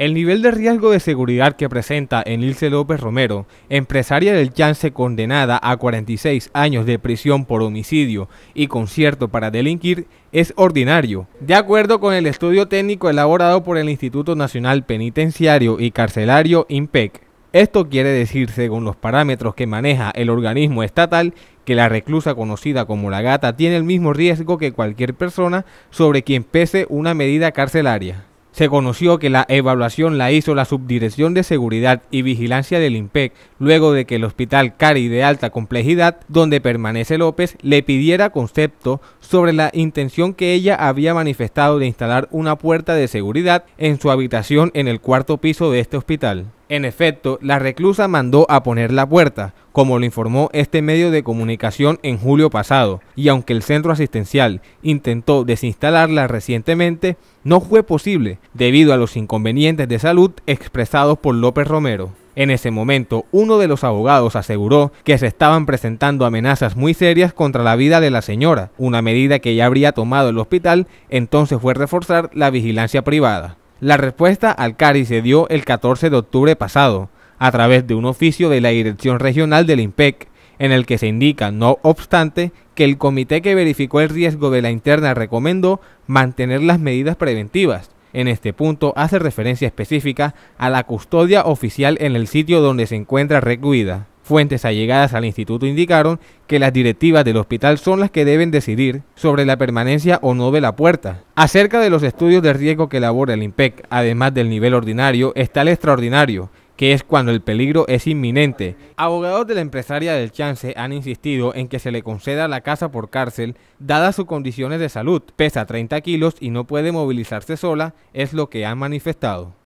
El nivel de riesgo de seguridad que presenta Enilce López Romero, empresaria del Chance condenada a 46 años de prisión por homicidio y concierto para delinquir, es ordinario. De acuerdo con el estudio técnico elaborado por el Instituto Nacional Penitenciario y Carcelario INPEC, esto quiere decir, según los parámetros que maneja el organismo estatal, que la reclusa conocida como la gata tiene el mismo riesgo que cualquier persona sobre quien pese una medida carcelaria. Se conoció que la evaluación la hizo la Subdirección de Seguridad y Vigilancia del IMPEC, luego de que el Hospital Cari de Alta Complejidad, donde permanece López, le pidiera concepto sobre la intención que ella había manifestado de instalar una puerta de seguridad en su habitación en el cuarto piso de este hospital. En efecto, la reclusa mandó a poner la puerta, como lo informó este medio de comunicación en julio pasado, y aunque el centro asistencial intentó desinstalarla recientemente, no fue posible debido a los inconvenientes de salud expresados por López Romero. En ese momento, uno de los abogados aseguró que se estaban presentando amenazas muy serias contra la vida de la señora, una medida que ya habría tomado el hospital, entonces fue reforzar la vigilancia privada. La respuesta al CARI se dio el 14 de octubre pasado, a través de un oficio de la Dirección Regional del INPEC, en el que se indica, no obstante, que el comité que verificó el riesgo de la interna recomendó mantener las medidas preventivas. En este punto hace referencia específica a la custodia oficial en el sitio donde se encuentra recluida. Fuentes allegadas al instituto indicaron que las directivas del hospital son las que deben decidir sobre la permanencia o no de la puerta. Acerca de los estudios de riesgo que elabora el IMPEC, además del nivel ordinario, está el extraordinario, que es cuando el peligro es inminente. Abogados de la empresaria del Chance han insistido en que se le conceda la casa por cárcel, dadas sus condiciones de salud. Pesa 30 kilos y no puede movilizarse sola, es lo que han manifestado.